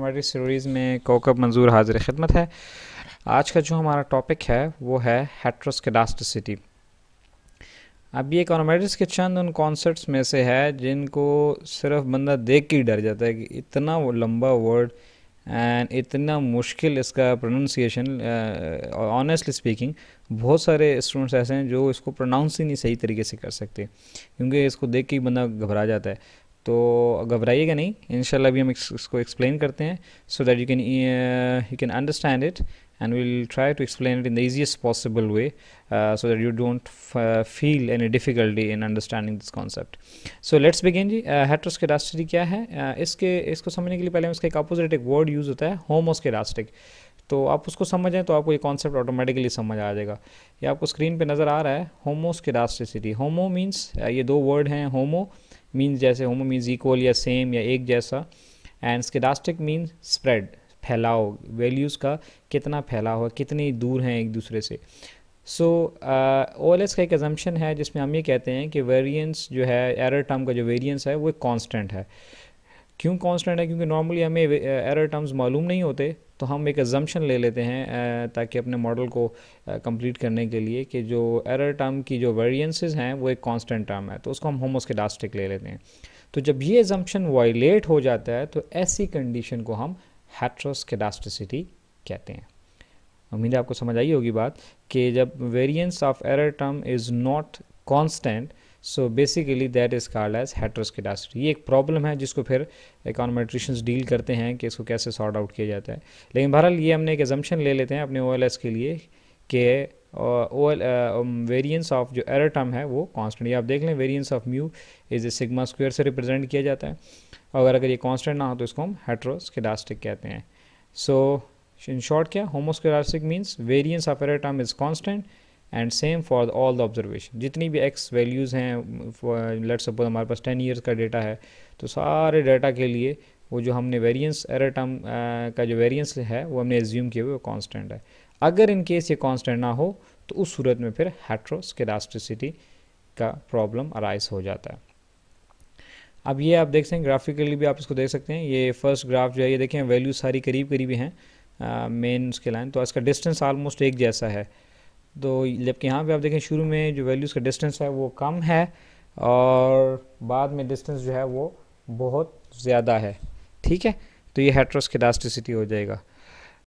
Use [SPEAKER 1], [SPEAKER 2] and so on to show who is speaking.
[SPEAKER 1] हमारी सीरीज़ में कोकब मंजूर हाजिर खिदमत है आज का जो हमारा टॉपिक है वो है हेट्रोस्केडास्टिसिटी अब ये इकोनॉमेटिक्स के चंद उन कॉन्सर्ट्स में से है जिनको सिर्फ बंदा देख के ही डर जाता है कि इतना वो लंबा वर्ड एंड इतना मुश्किल इसका प्रोनाउंसिएशन ऑनेस्टली स्पीकिंग बहुत सारे स्टूडेंट्स ऐसे हैं जो इसको प्रोनाउंस ही नहीं सही तरीके से कर सकते क्योंकि इसको देख के ही बंदा घबरा जाता है तो घबराइएगा नहीं इनशाला अभी हम इसको एक्सप्लेन करते हैं so that you can you can understand it and we'll try to explain it in the easiest possible way so that you don't feel any difficulty in understanding this concept so let's begin जी heteros uh, heteroscedastic क्या है uh, इसके इसको समझने के लिए पहले उसका एक अपोजिट एक वर्ड यूज़ होता है होमोस्केडास्टिक तो आप उसको समझें तो आपको ये कॉन्सेप्ट ऑटोमेटिकली समझ आ जाएगा ये आपको स्क्रीन पे नज़र आ रहा है होमोस्केडास्टिसिटी होमो मींस ये दो वर्ड हैं होमो मीन्स जैसे होमो मीन्स इक्वल या सेम या एक जैसा एंड स्केडास्टिक मीन्स स्प्रेड फैलाओ वैल्यूज़ का कितना फैला हुआ कितनी दूर हैं एक दूसरे से सो ओ एल एस का एक एजम्पन है जिसमें हम ये कहते हैं कि वेरियंस जो है एरर टर्म का जो वेरियंस है वो एक कॉन्स्टेंट है क्यों कांस्टेंट है क्योंकि नॉर्मली हमें एरर टर्म्स मालूम नहीं होते तो हम एक एजम्पन ले लेते हैं ताकि अपने मॉडल को कंप्लीट करने के लिए कि जो एरर टर्म की जो वेरियंसिस हैं वो एक कांस्टेंट टर्म है तो उसको हम होमोस्केडास्टिक ले लेते हैं तो जब ये एजम्पन वायलेट हो जाता है तो ऐसी कंडीशन को हम हेट्रोस्केडास्टिसिटी कहते हैं उम्मीद है आपको समझ आई होगी बात कि जब variance of error term is not constant so basically that is called as heteroscedasticity ये एक प्रॉब्लम है जिसको फिर इकोनोमेट्रिशंस डील करते हैं कि इसको कैसे सॉर्ट आउट किया जाता है लेकिन बहरहाल ये हमने एक एजम्पन ले लेते हैं अपने ओ के लिए कि ओ एल वेरियंस ऑफ जो एरर टर्म है वो कॉन्स्टेंट ये आप देख लें variance of mu is a sigma square से रिप्रेजेंट किया जाता है और अगर ये कॉन्स्टेंट ना हो तो इसको हम हेट्रोस्केडास्टिक कहते हैं सो इन शॉर्ट क्या homoscedastic means variance of error term is constant and same for all the observation जितनी भी एक्स वैल्यूज़ हैं लेट सपोज हमारे पास टेन ईयर्स का डेटा है तो सारे डेटा के लिए वो जो हमने वेरियंस एरर टर्म का जो वेरियंस है वो हमने एज्यूम किए हुए वो कॉन्स्टेंट है अगर इन केस ये कॉन्स्टेंट ना हो तो उस सूरत में फिर हेट्रोस्केडास्टिसिटी का प्रॉब्लम अराइज हो जाता है अब ये आप देख सकते हैं ग्राफिकली भी आप इसको देख सकते हैं ये फर्स्ट ग्राफ जो है ये देखें वैल्यू सारी करीब करीब हैं मेन उसके लाइन तो इसका डिस्टेंस ऑलमोस्ट एक जैसा है तो जबकि यहाँ पे आप देखें शुरू में जो वैल्यूज़ का डिस्टेंस है वो कम है और बाद में डिस्टेंस जो है वो बहुत ज़्यादा है ठीक है तो ये हेट्रोस्केलास्टिसिटी हो जाएगा